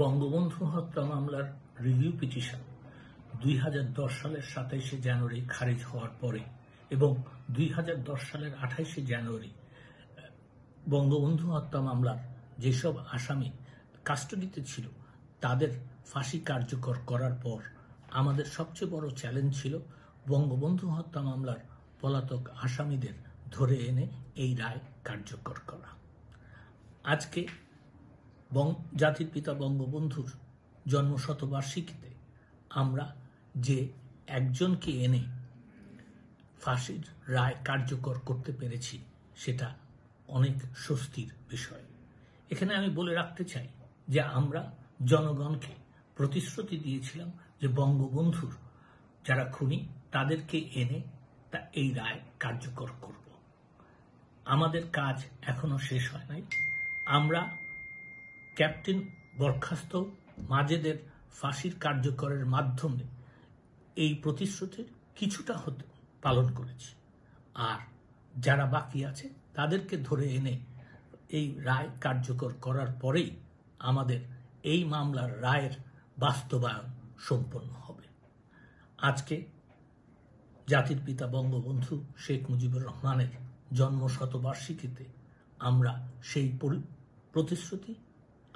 বঙ্গবন্ধু হত্যা মামলার review petition দুই সালের সাতাইশে জানুয়ারি খারিজ হওয়ার পরে এবং দুই সালের আঠাইশে জানুয়ারি বঙ্গবন্ধু হত্যা মামলার যেসব আসামি কাস্টডিতে ছিল তাদের ফাঁসি কার্যকর করার পর আমাদের সবচেয়ে বড় চ্যালেঞ্জ ছিল বঙ্গবন্ধু হত্যা মামলার পলাতক আসামিদের ধরে এনে এই রায় কার্যকর করা আজকে বং জাতির পিতা বঙ্গবন্ধুর জন্মশতবার্ষিকীতে আমরা যে একজনকে এনে ফাঁসির রায় কার্যকর করতে পেরেছি সেটা অনেক স্বস্তির বিষয় এখানে আমি বলে রাখতে চাই যে আমরা জনগণকে প্রতিশ্রুতি দিয়েছিলাম যে বঙ্গবন্ধুর যারা খুনি তাদেরকে এনে তা এই রায় কার্যকর করব আমাদের কাজ এখনো শেষ হয় নাই আমরা ক্যাপ্টেন বরখাস্ত মাজেদের ফাঁসির কার্যকরের মাধ্যমে এই প্রতিশ্রুতির কিছুটা হতে পালন করেছি আর যারা বাকি আছে তাদেরকে ধরে এনে এই রায় কার্যকর করার পরেই আমাদের এই মামলার রায়ের বাস্তবায়ন সম্পন্ন হবে আজকে জাতির পিতা বঙ্গবন্ধু শেখ মুজিবুর রহমানের জন্মশতবার্ষিকীতে আমরা সেই প্রতিশ্রুতি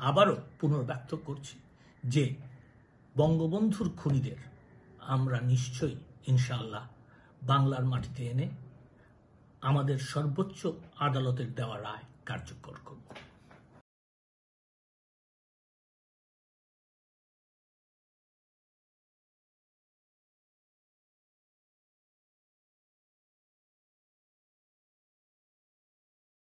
আবারও পুনর্ব্যক্ত করছি যে বঙ্গবন্ধুর খুনিদের আমরা নিশ্চয়ই ইনশাল্লাহ বাংলার মাটিতে এনে আমাদের সর্বোচ্চ আদালতের দেওয়া রায় কার্যকর